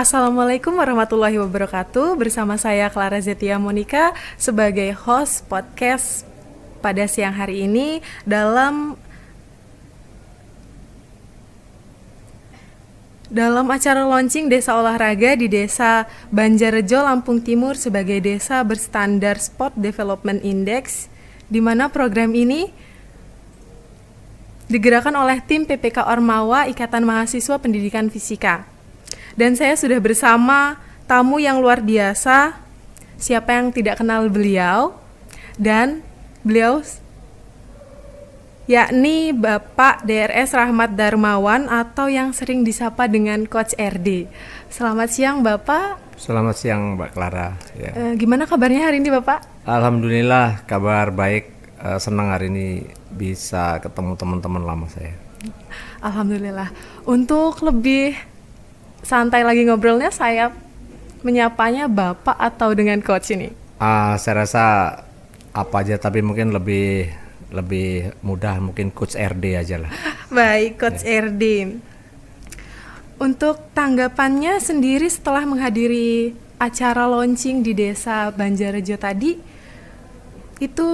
Assalamualaikum warahmatullahi wabarakatuh. Bersama saya Clara Zetia Monica sebagai host podcast pada siang hari ini dalam dalam acara launching Desa Olahraga di Desa Banjarejo Lampung Timur sebagai desa berstandar Sport Development Index di mana program ini digerakkan oleh tim PPK Ormawa Ikatan Mahasiswa Pendidikan Fisika. Dan saya sudah bersama tamu yang luar biasa. Siapa yang tidak kenal beliau? Dan beliau yakni Bapak DRS Rahmat Darmawan atau yang sering disapa dengan Coach RD. Selamat siang Bapak. Selamat siang Mbak Clara. Ya. E, gimana kabarnya hari ini Bapak? Alhamdulillah kabar baik. E, senang hari ini bisa ketemu teman-teman lama saya. Alhamdulillah. Untuk lebih santai lagi ngobrolnya saya menyapanya Bapak atau dengan coach ini? Uh, saya rasa apa aja tapi mungkin lebih lebih mudah mungkin coach RD aja lah. Baik, coach ya. RD. Untuk tanggapannya sendiri setelah menghadiri acara launching di Desa Banjarejo tadi itu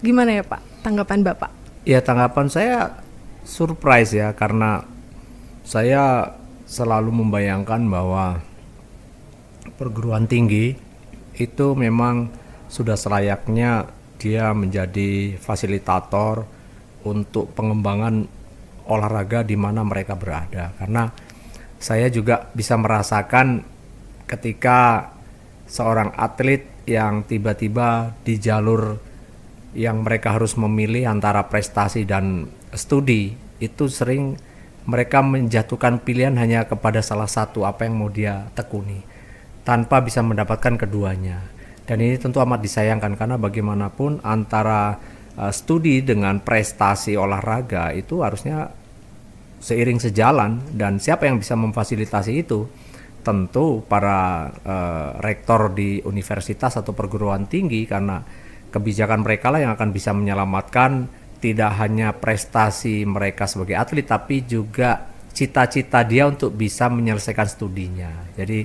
gimana ya, Pak? Tanggapan Bapak? Ya, tanggapan saya surprise ya karena saya selalu membayangkan bahwa perguruan tinggi itu memang sudah selayaknya dia menjadi fasilitator untuk pengembangan olahraga di mana mereka berada karena saya juga bisa merasakan ketika seorang atlet yang tiba-tiba di jalur yang mereka harus memilih antara prestasi dan studi itu sering mereka menjatuhkan pilihan hanya kepada salah satu apa yang mau dia tekuni tanpa bisa mendapatkan keduanya. Dan ini tentu amat disayangkan karena bagaimanapun antara uh, studi dengan prestasi olahraga itu harusnya seiring sejalan dan siapa yang bisa memfasilitasi itu tentu para uh, rektor di universitas atau perguruan tinggi karena kebijakan mereka lah yang akan bisa menyelamatkan tidak hanya prestasi mereka sebagai atlet tapi juga cita-cita dia untuk bisa menyelesaikan studinya. Jadi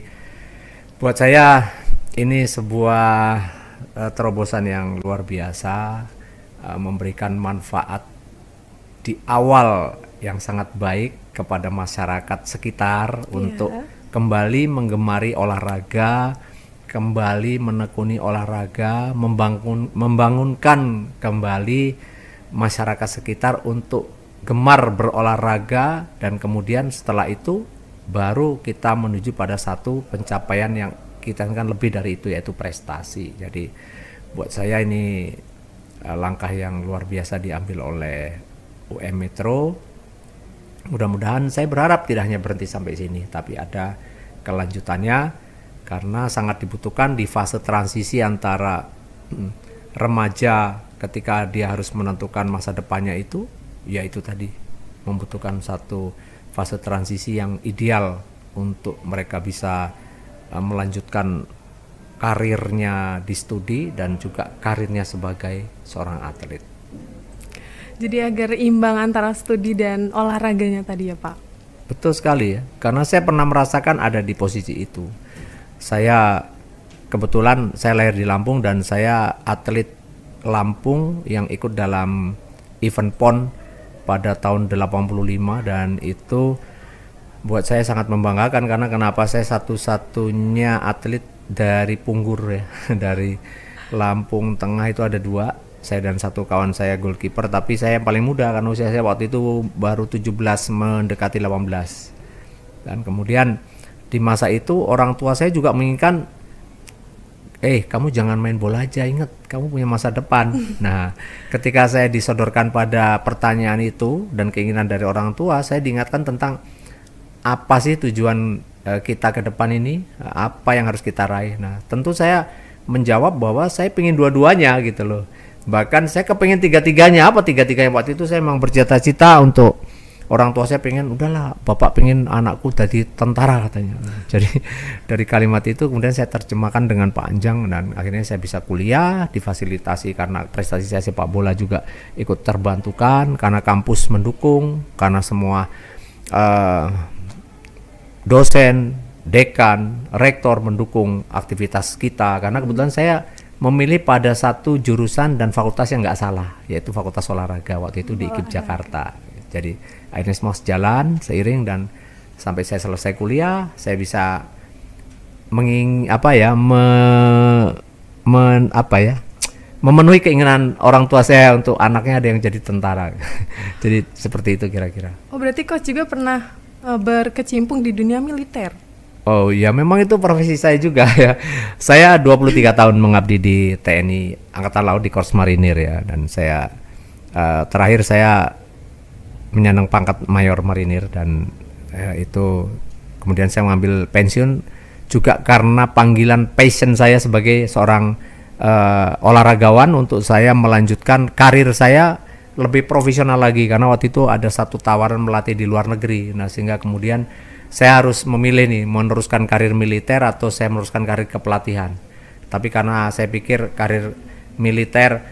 buat saya ini sebuah eh, terobosan yang luar biasa eh, memberikan manfaat di awal yang sangat baik kepada masyarakat sekitar yeah. untuk kembali menggemari olahraga, kembali menekuni olahraga, membangun membangunkan kembali masyarakat sekitar untuk gemar berolahraga dan kemudian setelah itu baru kita menuju pada satu pencapaian yang kita kan lebih dari itu yaitu prestasi. Jadi buat saya ini eh, langkah yang luar biasa diambil oleh UM Metro. Mudah-mudahan saya berharap tidak hanya berhenti sampai sini tapi ada kelanjutannya karena sangat dibutuhkan di fase transisi antara hmm, remaja ketika dia harus menentukan masa depannya itu yaitu tadi membutuhkan satu fase transisi yang ideal untuk mereka bisa e, melanjutkan karirnya di studi dan juga karirnya sebagai seorang atlet. Jadi agar imbang antara studi dan olahraganya tadi ya Pak. Betul sekali ya, karena saya pernah merasakan ada di posisi itu. Saya kebetulan saya lahir di Lampung dan saya atlet Lampung yang ikut dalam event PON pada tahun 85 dan itu buat saya sangat membanggakan karena kenapa saya satu-satunya atlet dari Punggur ya dari Lampung Tengah itu ada dua saya dan satu kawan saya goalkeeper tapi saya yang paling muda karena usia saya waktu itu baru 17 mendekati 18 dan kemudian di masa itu orang tua saya juga menginginkan eh kamu jangan main bola aja inget kamu punya masa depan nah ketika saya disodorkan pada pertanyaan itu dan keinginan dari orang tua saya diingatkan tentang apa sih tujuan eh, kita ke depan ini apa yang harus kita raih nah tentu saya menjawab bahwa saya pingin dua-duanya gitu loh bahkan saya kepingin tiga-tiganya apa tiga-tiganya waktu itu saya memang bercita-cita untuk orang tua saya pengen udahlah bapak pengen anakku jadi tentara katanya jadi dari kalimat itu kemudian saya terjemahkan dengan panjang dan akhirnya saya bisa kuliah difasilitasi karena prestasi saya sepak bola juga ikut terbantukan karena kampus mendukung karena semua uh, dosen dekan rektor mendukung aktivitas kita karena kebetulan saya memilih pada satu jurusan dan fakultas yang nggak salah yaitu fakultas olahraga waktu itu di IKIP Jakarta jadi akhirnya semua sejalan, seiring dan sampai saya selesai kuliah, saya bisa menging apa ya me, men, apa ya memenuhi keinginan orang tua saya untuk anaknya ada yang jadi tentara. jadi seperti itu kira-kira. Oh berarti kau juga pernah eh, berkecimpung di dunia militer? Oh ya memang itu profesi saya juga ya. Saya 23 tahun mengabdi di TNI Angkatan Laut di Korps Marinir ya dan saya uh, terakhir saya menyandang pangkat mayor marinir dan eh, itu kemudian saya mengambil pensiun juga karena panggilan passion saya sebagai seorang uh, olahragawan untuk saya melanjutkan karir saya lebih profesional lagi karena waktu itu ada satu tawaran melatih di luar negeri. Nah, sehingga kemudian saya harus memilih nih meneruskan karir militer atau saya meneruskan karir kepelatihan. Tapi karena saya pikir karir militer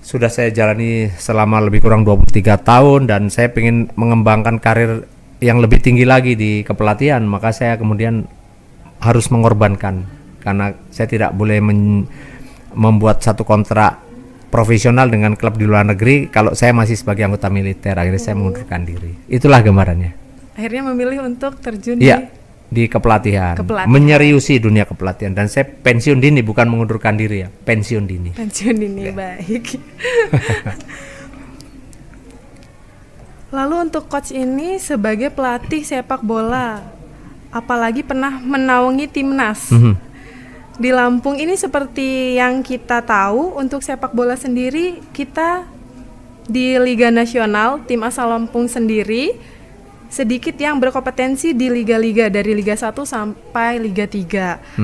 sudah saya jalani selama lebih kurang 23 tahun dan saya ingin mengembangkan karir yang lebih tinggi lagi di kepelatihan maka saya kemudian harus mengorbankan karena saya tidak boleh membuat satu kontrak profesional dengan klub di luar negeri kalau saya masih sebagai anggota militer akhirnya saya mengundurkan diri itulah gambarannya akhirnya memilih untuk terjun ya. di di kepelatihan, kepelatihan, menyeriusi dunia kepelatihan dan saya pensiun dini bukan mengundurkan diri ya, pensiun dini. Pensiun dini ya. baik. Lalu untuk coach ini sebagai pelatih sepak bola, apalagi pernah menaungi timnas. Mm -hmm. Di Lampung ini seperti yang kita tahu untuk sepak bola sendiri kita di Liga Nasional tim asal Lampung sendiri sedikit yang berkompetensi di liga-liga dari Liga 1 sampai Liga 3. Mm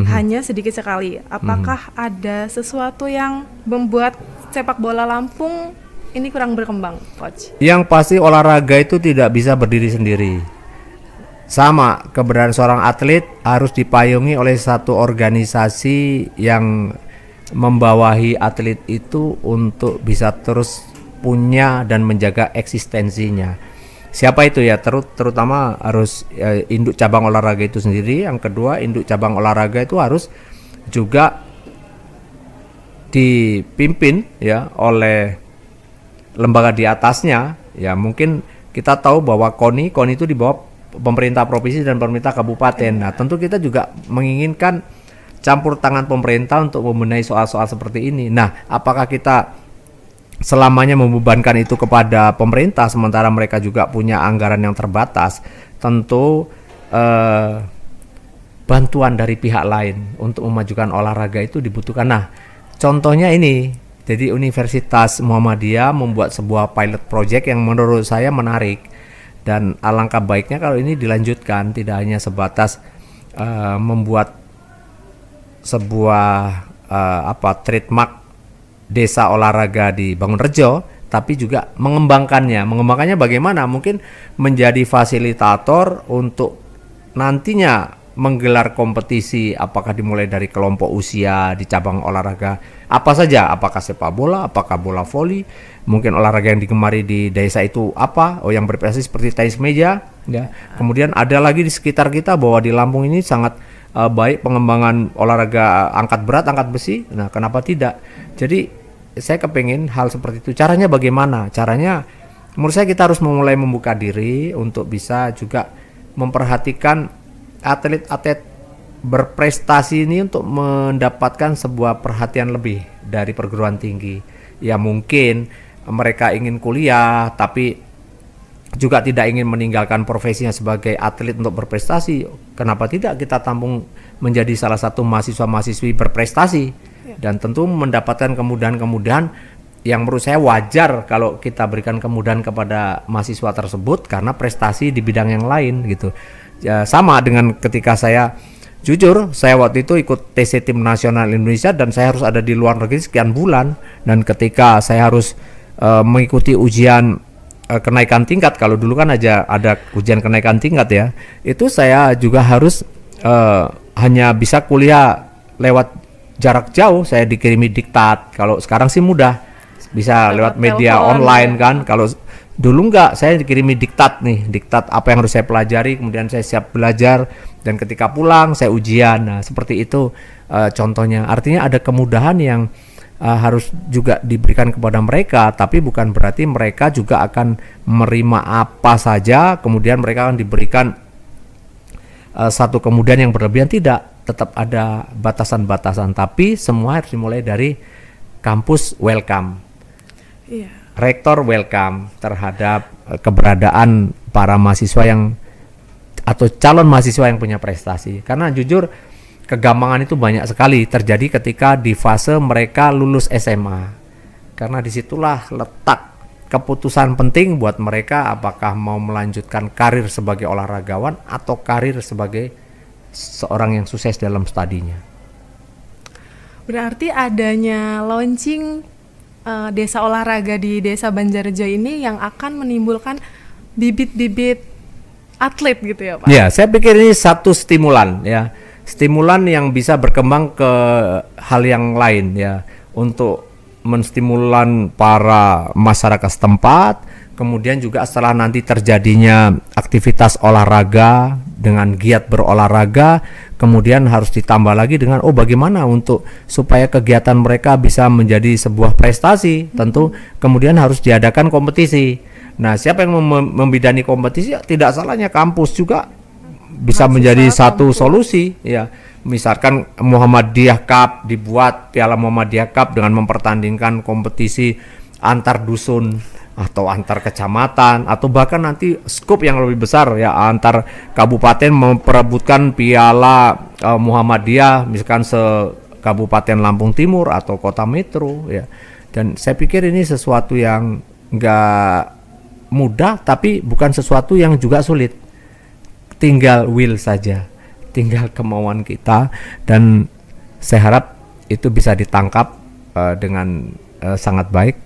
-hmm. Hanya sedikit sekali. Apakah mm -hmm. ada sesuatu yang membuat sepak bola Lampung ini kurang berkembang, coach? Yang pasti olahraga itu tidak bisa berdiri sendiri. Sama, keberadaan seorang atlet harus dipayungi oleh satu organisasi yang membawahi atlet itu untuk bisa terus punya dan menjaga eksistensinya siapa itu ya ter terutama harus ya, induk cabang olahraga itu sendiri yang kedua induk cabang olahraga itu harus juga dipimpin ya oleh lembaga di atasnya ya mungkin kita tahu bahwa KONI KONI itu di bawah pemerintah provinsi dan pemerintah kabupaten nah tentu kita juga menginginkan campur tangan pemerintah untuk membenahi soal-soal seperti ini nah apakah kita selamanya membebankan itu kepada pemerintah sementara mereka juga punya anggaran yang terbatas tentu eh, bantuan dari pihak lain untuk memajukan olahraga itu dibutuhkan nah contohnya ini jadi Universitas Muhammadiyah membuat sebuah pilot project yang menurut saya menarik dan alangkah baiknya kalau ini dilanjutkan tidak hanya sebatas eh, membuat sebuah eh, apa trademark desa olahraga di Bangun rejo, tapi juga mengembangkannya. Mengembangkannya bagaimana? Mungkin menjadi fasilitator untuk nantinya menggelar kompetisi apakah dimulai dari kelompok usia di cabang olahraga apa saja apakah sepak bola apakah bola voli mungkin olahraga yang digemari di desa itu apa oh yang berprestasi seperti tenis meja ya kemudian ada lagi di sekitar kita bahwa di Lampung ini sangat uh, baik pengembangan olahraga eh, angkat berat, angkat besi. Nah, kenapa tidak? Jadi saya kepingin hal seperti itu. Caranya bagaimana? Caranya menurut saya kita harus memulai membuka diri untuk bisa juga memperhatikan atlet-atlet berprestasi ini untuk mendapatkan sebuah perhatian lebih dari perguruan tinggi. Ya mungkin mereka ingin kuliah tapi juga tidak ingin meninggalkan profesinya sebagai atlet untuk berprestasi, kenapa tidak kita tampung menjadi salah satu mahasiswa-mahasiswi berprestasi iya. dan tentu mendapatkan kemudahan-kemudahan yang menurut saya wajar kalau kita berikan kemudahan kepada mahasiswa tersebut karena prestasi di bidang yang lain gitu. Ya, sama dengan ketika saya jujur saya waktu itu ikut TC tim nasional Indonesia dan saya harus ada di luar negeri sekian bulan dan ketika saya harus uh, mengikuti ujian Eh, kenaikan tingkat kalau dulu kan aja ada ujian kenaikan tingkat ya itu saya juga harus uh, hanya bisa kuliah lewat jarak jauh saya dikirimi diktat kalau sekarang sih mudah bisa lewat, lewat media ya. online ya. kan kalau dulu enggak saya dikirimi diktat nih diktat apa yang harus saya pelajari kemudian saya siap belajar dan ketika pulang saya ujian nah seperti itu uh, contohnya artinya ada kemudahan yang uh, harus juga diberikan kepada mereka, tapi bukan berarti mereka juga akan menerima apa saja, kemudian mereka akan diberikan uh, satu kemudian yang berlebihan tidak, tetap ada batasan-batasan, tapi semua harus dimulai dari kampus welcome. Yeah. Rektor welcome terhadap eh, keberadaan para mahasiswa yang atau calon mahasiswa yang punya prestasi. Karena jujur kegampangan itu banyak sekali terjadi ketika di fase mereka lulus SMA. Karena disitulah letak keputusan penting buat mereka apakah mau melanjutkan karir sebagai olahragawan atau karir sebagai seorang yang sukses dalam studinya. Berarti adanya launching uh, desa olahraga di Desa Banjarjo ini yang akan menimbulkan bibit-bibit atlet gitu ya Pak? Ya, saya pikir ini satu stimulan ya stimulan yang bisa berkembang ke hal yang lain ya untuk menstimulan para masyarakat setempat kemudian juga setelah nanti terjadinya aktivitas olahraga dengan giat berolahraga kemudian harus ditambah lagi dengan oh bagaimana untuk supaya kegiatan mereka bisa menjadi sebuah prestasi tentu kemudian harus diadakan kompetisi nah siapa yang mem membidani kompetisi ya, tidak salahnya kampus juga bisa Masih menjadi satu solusi ya misalkan Muhammadiyah Cup dibuat Piala Muhammadiyah Cup dengan mempertandingkan kompetisi antar dusun atau antar kecamatan atau bahkan nanti skop yang lebih besar ya antar kabupaten memperebutkan Piala uh, Muhammadiyah misalkan se Kabupaten Lampung Timur atau Kota Metro ya dan saya pikir ini sesuatu yang enggak mudah tapi bukan sesuatu yang juga sulit tinggal will saja tinggal kemauan kita dan saya harap itu bisa ditangkap uh, dengan uh, sangat baik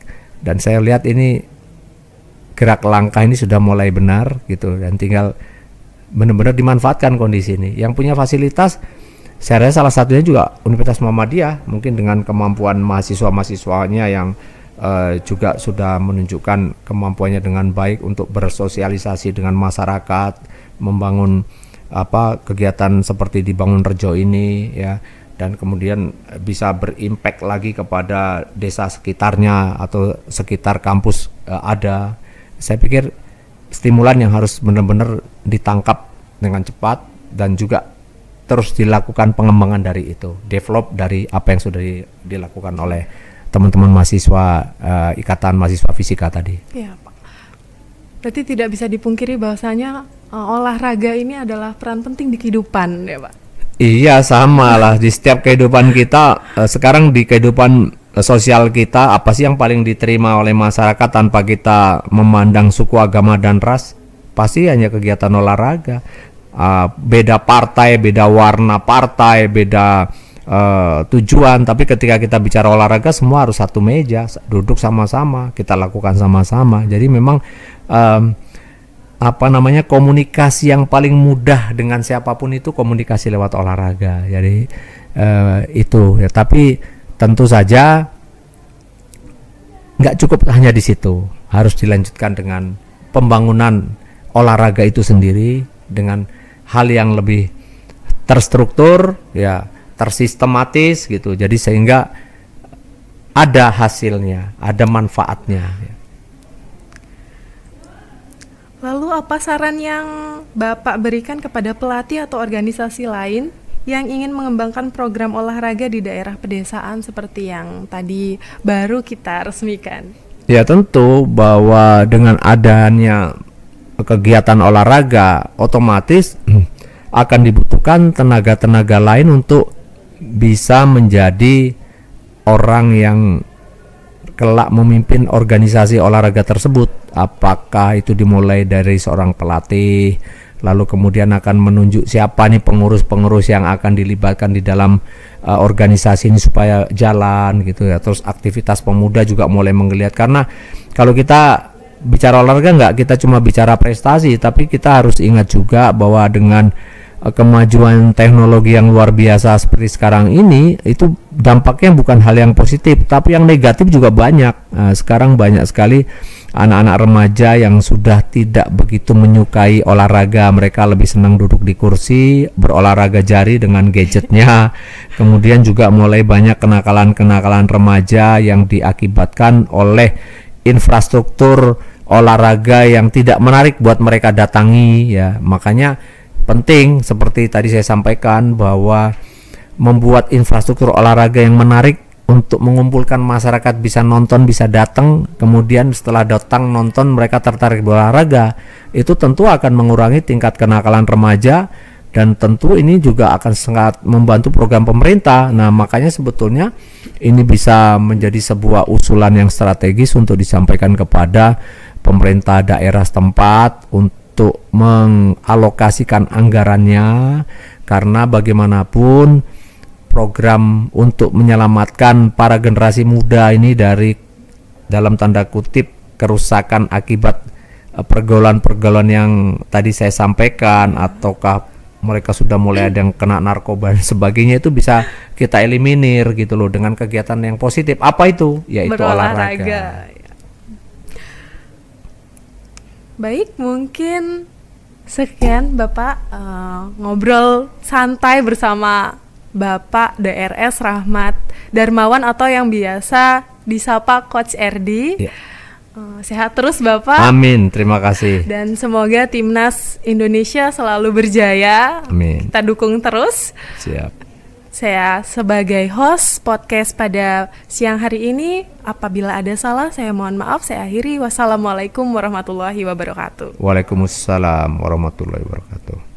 dan saya lihat ini gerak langkah ini sudah mulai benar gitu dan tinggal benar-benar dimanfaatkan kondisi ini yang punya fasilitas saya rasa salah satunya juga Universitas Muhammadiyah mungkin dengan kemampuan mahasiswa-mahasiswanya yang uh, juga sudah menunjukkan kemampuannya dengan baik untuk bersosialisasi dengan masyarakat membangun apa kegiatan seperti dibangun Rejo ini ya dan kemudian bisa berimpak lagi kepada desa sekitarnya atau sekitar kampus uh, ada saya pikir stimulan yang harus benar-benar ditangkap dengan cepat dan juga terus dilakukan pengembangan dari itu develop dari apa yang sudah dilakukan oleh teman-teman mahasiswa uh, ikatan mahasiswa fisika tadi. Iya, Pak. Berarti tidak bisa dipungkiri bahwasanya Oh, olahraga ini adalah peran penting di kehidupan ya Pak. Iya sama lah di setiap kehidupan kita eh, sekarang di kehidupan eh, sosial kita apa sih yang paling diterima oleh masyarakat tanpa kita memandang suku agama dan ras pasti hanya kegiatan olahraga uh, beda partai beda warna partai beda uh, tujuan tapi ketika kita bicara olahraga semua harus satu meja duduk sama-sama kita lakukan sama-sama jadi memang uh, apa namanya komunikasi yang paling mudah dengan siapapun itu komunikasi lewat olahraga jadi eh, itu ya tapi tentu saja nggak cukup hanya di situ harus dilanjutkan dengan pembangunan olahraga itu sendiri dengan hal yang lebih terstruktur ya tersistematis gitu jadi sehingga ada hasilnya ada manfaatnya ya Lalu apa saran yang Bapak berikan kepada pelatih atau organisasi lain yang ingin mengembangkan program olahraga di daerah pedesaan seperti yang tadi baru kita resmikan? Ya tentu bahwa dengan adanya kegiatan olahraga otomatis akan dibutuhkan tenaga-tenaga lain untuk bisa menjadi orang yang kelak memimpin organisasi olahraga tersebut. Apakah itu dimulai dari seorang pelatih, lalu kemudian akan menunjuk siapa nih pengurus-pengurus yang akan dilibatkan di dalam uh, organisasi ini supaya jalan gitu ya. Terus aktivitas pemuda juga mulai menggeliat karena kalau kita bicara olahraga nggak kita cuma bicara prestasi, tapi kita harus ingat juga bahwa dengan Eh, kemajuan teknologi yang luar biasa seperti sekarang ini itu dampaknya bukan hal yang positif tapi yang negatif juga banyak nah, sekarang banyak sekali anak-anak remaja yang sudah tidak begitu menyukai olahraga mereka lebih senang duduk di kursi berolahraga jari dengan gadgetnya kemudian juga mulai banyak kenakalan-kenakalan remaja yang diakibatkan oleh infrastruktur olahraga yang tidak menarik buat mereka datangi ya makanya penting seperti tadi saya sampaikan bahwa membuat infrastruktur olahraga yang menarik untuk mengumpulkan masyarakat bisa nonton bisa datang kemudian setelah datang nonton mereka tertarik berolahraga itu tentu akan mengurangi tingkat kenakalan remaja dan tentu ini juga akan sangat membantu program pemerintah. Nah, makanya sebetulnya ini bisa menjadi sebuah usulan yang strategis untuk disampaikan kepada pemerintah daerah setempat untuk mengalokasikan anggarannya karena bagaimanapun program untuk menyelamatkan para generasi muda ini dari dalam tanda kutip kerusakan akibat eh, pergaulan-pergaulan yang tadi saya sampaikan ataukah mereka sudah mulai ada yang kena narkoba dan sebagainya itu bisa kita eliminir gitu loh dengan kegiatan yang positif. Apa itu? Yaitu Berolahraga. olahraga. Baik, mungkin sekian Bapak uh, ngobrol santai bersama Bapak DRS Rahmat Darmawan atau yang biasa disapa Coach RD Ya. Eh, sehat terus Bapak. Amin, terima kasih. Dan semoga timnas Indonesia selalu berjaya. Amin. Kita dukung terus. Siap. Saya sebagai host podcast pada siang hari ini, apabila ada salah saya mohon maaf, saya akhiri. Wassalamualaikum warahmatullahi wabarakatuh. Waalaikumsalam warahmatullahi wabarakatuh.